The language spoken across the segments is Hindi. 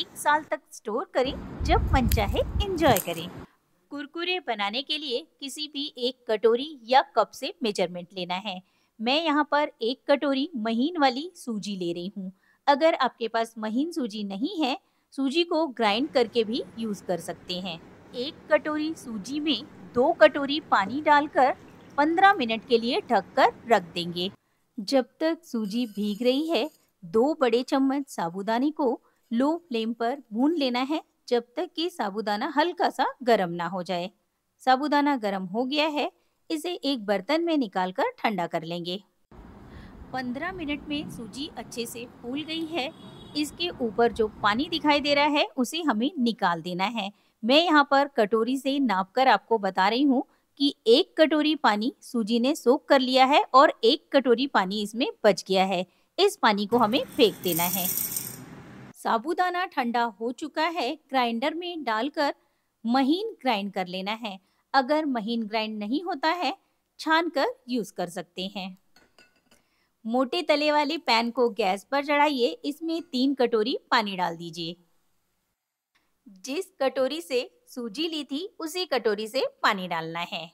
एक साल तक स्टोर करें जब मन चाहे एंजॉय करें कुरकुरे बनाने के लिए किसी भी एक कटोरी या कप से मेजरमेंट लेना है मैं यहाँ पर एक कटोरी महीन वाली सूजी ले रही हूँ अगर आपके पास महीन सूजी नहीं है सूजी को ग्राइंड करके भी यूज़ कर सकते हैं एक कटोरी सूजी में दो कटोरी पानी डालकर 15 मिनट के लिए ढक कर रख देंगे जब तक सूजी भीग रही है दो बड़े चम्मच साबुदानी को लो फ्लेम पर भून लेना है जब तक कि साबुदाना हल्का सा गर्म ना हो जाए साबुदाना गर्म हो गया है इसे एक बर्तन में निकाल कर ठंडा कर लेंगे 15 मिनट में सूजी अच्छे से फूल गई है इसके ऊपर जो पानी दिखाई दे रहा है उसे हमें निकाल देना है मैं यहाँ पर कटोरी से नाप कर आपको बता रही हूँ कि एक कटोरी पानी सूजी ने सोख कर लिया है और एक कटोरी पानी इसमें बच गया है इस पानी को हमें फेंक देना है साबूदाना ठंडा हो चुका है ग्राइंडर में डालकर महीन ग्राइंड कर लेना है अगर महीन ग्राइंड नहीं होता है छान कर यूज़ कर सकते हैं मोटे तले वाले पैन को गैस पर चढ़ाइए इसमें तीन कटोरी पानी डाल दीजिए जिस कटोरी से सूजी ली थी उसी कटोरी से पानी डालना है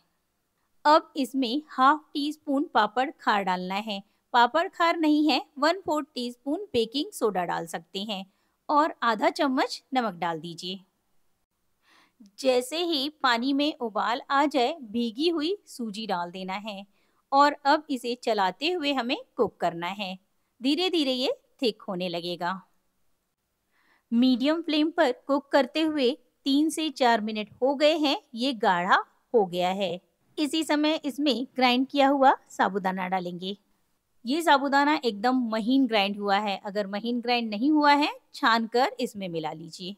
अब इसमें हाफ टी स्पून पापड़ खार डालना है पापड़ खार नहीं है one fourth teaspoon baking soda डाल सकते हैं और आधा चम्मच नमक डाल दीजिए जैसे ही पानी में उबाल आ जाए भीगी हुई सूजी डाल देना है और अब इसे चलाते हुए हमें कुक करना है धीरे धीरे ये थिक होने लगेगा मीडियम फ्लेम पर कुक करते हुए तीन से चार मिनट हो गए हैं ये गाढ़ा हो गया है इसी समय इसमें ग्राइंड किया हुआ साबुदाना डालेंगे ये साबुदाना एकदम महीन ग्राइंड हुआ है अगर महीन ग्राइंड नहीं हुआ है छान कर इसमें मिला लीजिए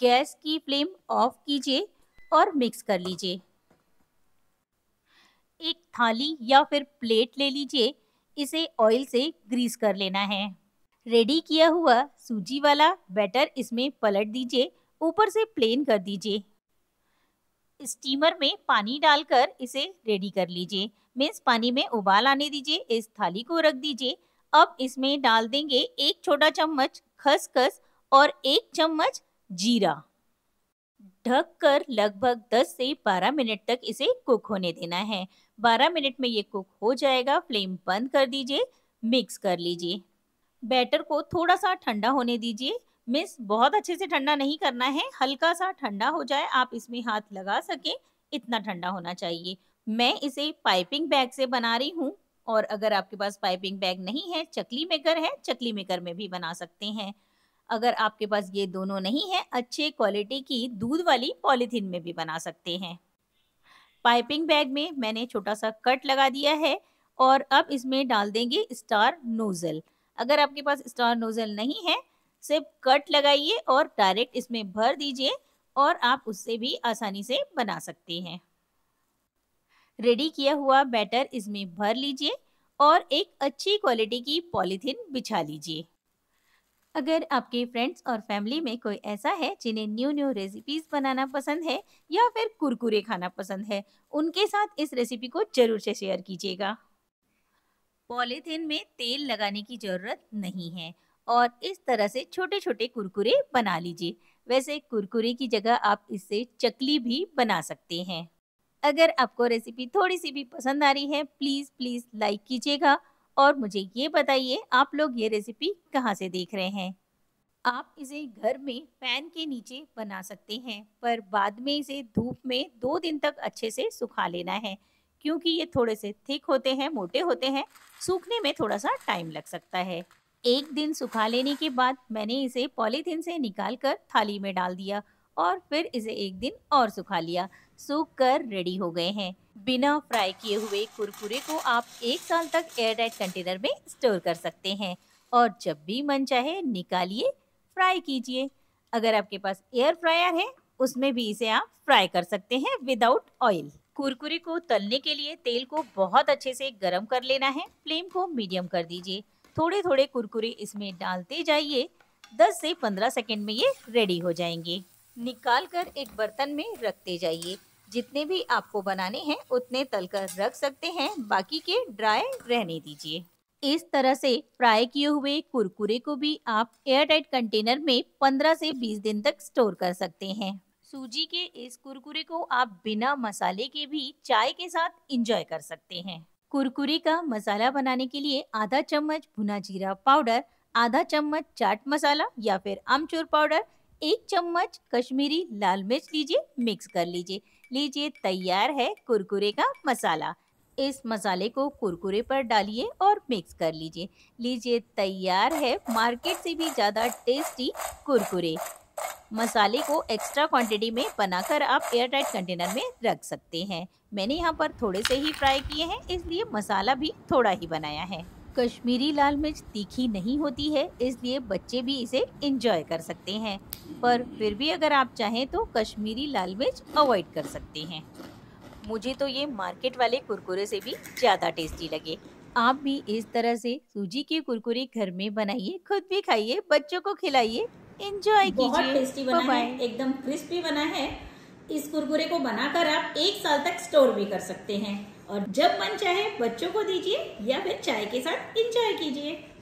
गैस की फ्लेम ऑफ कीजिए और मिक्स कर लीजिए एक थाली या फिर प्लेट ले लीजिए इसे ऑयल से ग्रीस कर लेना है रेडी किया हुआ सूजी वाला बैटर इसमें पलट दीजिए ऊपर से प्लेन कर दीजिए स्टीमर में पानी डालकर इसे रेडी कर लीजिए मीन्स पानी में उबाल आने दीजिए इस थाली को रख दीजिए अब इसमें डाल देंगे एक छोटा चम्मच खसखस और एक चम्मच जीरा ढक कर लगभग 10 से 12 मिनट तक इसे कुक होने देना है 12 मिनट में ये कुक हो जाएगा फ्लेम बंद कर दीजिए मिक्स कर लीजिए बैटर को थोड़ा सा ठंडा होने दीजिए मिस बहुत अच्छे से ठंडा नहीं करना है हल्का सा ठंडा हो जाए आप इसमें हाथ लगा सकें इतना ठंडा होना चाहिए मैं इसे पाइपिंग बैग से बना रही हूँ और अगर आपके पास पाइपिंग बैग नहीं है चकली मेकर है चकली मेकर में भी बना सकते हैं अगर आपके पास ये दोनों नहीं है अच्छे क्वालिटी की दूध वाली पॉलीथीन में भी बना सकते हैं पाइपिंग बैग में मैंने छोटा सा कट लगा दिया है और अब इसमें डाल देंगे स्टार नोज़ल अगर आपके पास स्टार नोज़ल नहीं है सिर्फ कट लगाइए और डायरेक्ट इसमें भर दीजिए और आप उससे भी आसानी से बना सकते हैं रेडी किया हुआ बैटर इसमें भर लीजिए और एक अच्छी क्वालिटी की पॉलीथीन बिछा लीजिए अगर आपके फ्रेंड्स और फैमिली में कोई ऐसा है जिन्हें न्यू न्यू रेसिपीज़ बनाना पसंद है या फिर कुरकुरे खाना पसंद है उनके साथ इस रेसिपी को ज़रूर से शेयर कीजिएगा पॉलीथीन में तेल लगाने की ज़रूरत नहीं है और इस तरह से छोटे छोटे कुरकुरे बना लीजिए वैसे कुरकुरे की जगह आप इससे चकली भी बना सकते हैं अगर आपको रेसिपी थोड़ी सी भी पसंद आ रही है प्लीज़ प्लीज़ लाइक कीजिएगा और मुझे ये बताइए आप लोग ये रेसिपी कहाँ से देख रहे हैं आप इसे घर में पैन के नीचे बना सकते हैं पर बाद में इसे धूप में दो दिन तक अच्छे से सुखा लेना है क्योंकि ये थोड़े से थिक होते हैं मोटे होते हैं सूखने में थोड़ा सा टाइम लग सकता है एक दिन सुखा लेने के बाद मैंने इसे पॉलीथीन से निकाल कर थाली में डाल दिया और फिर इसे एक दिन और सुखा लिया सूख कर रेडी हो गए हैं बिना फ्राई किए हुए कुरकुरे को आप एक साल तक एयरटाइट कंटेनर में स्टोर कर सकते हैं और जब भी मन चाहे निकालिए फ्राई कीजिए अगर आपके पास एयर फ्रायर है उसमें भी इसे आप फ्राई कर सकते हैं विदाउट ऑयल कुरकुरे को तलने के लिए तेल को बहुत अच्छे से गर्म कर लेना है फ्लेम को मीडियम कर दीजिए थोड़े थोड़े कुरकुरे इसमें डालते जाइए 10 से 15 सेकंड में ये रेडी हो जाएंगे निकाल कर एक बर्तन में रखते जाइए जितने भी आपको बनाने हैं उतने तल कर रख सकते हैं बाकी के ड्राई रहने दीजिए इस तरह से फ्राई किए हुए कुरकुरे को भी आप एयरटाइट कंटेनर में 15 से 20 दिन तक स्टोर कर सकते हैं सूजी के इस कुरकुरे को आप बिना मसाले के भी चाय के साथ इंजॉय कर सकते हैं कुरकुरे का मसाला बनाने के लिए आधा चम्मच भुना जीरा पाउडर आधा चम्मच चाट मसाला या फिर आमचूर पाउडर एक चम्मच कश्मीरी लाल मिर्च लीजिए मिक्स कर लीजिए लीजिए तैयार है कुरकुरे का मसाला इस मसाले को कुरकुरे पर डालिए और मिक्स कर लीजिए लीजिए तैयार है मार्केट से भी ज़्यादा टेस्टी कुरकुरे मसाले को एक्स्ट्रा क्वांटिटी में बनाकर आप एयरटाइट कंटेनर में रख सकते हैं मैंने यहाँ पर थोड़े से ही फ्राई किए हैं इसलिए मसाला भी थोड़ा ही बनाया है कश्मीरी लाल मिर्च तीखी नहीं होती है इसलिए बच्चे भी इसे इंजॉय कर सकते हैं पर फिर भी अगर आप चाहें तो कश्मीरी लाल मिर्च अवॉइड कर सकते हैं मुझे तो ये मार्केट वाले कुरकुरे से भी ज़्यादा टेस्टी लगे आप भी इस तरह से सूजी के कुरकुरे घर में बनाइए खुद भी खाइए बच्चों को खिलाइए इंजॉय कीजिए बहुत टेस्टी बना है एकदम क्रिस्पी बना है इस कुरकुरे को बनाकर आप एक साल तक स्टोर भी कर सकते हैं और जब मन चाहे बच्चों को दीजिए या फिर चाय के साथ इंजॉय कीजिए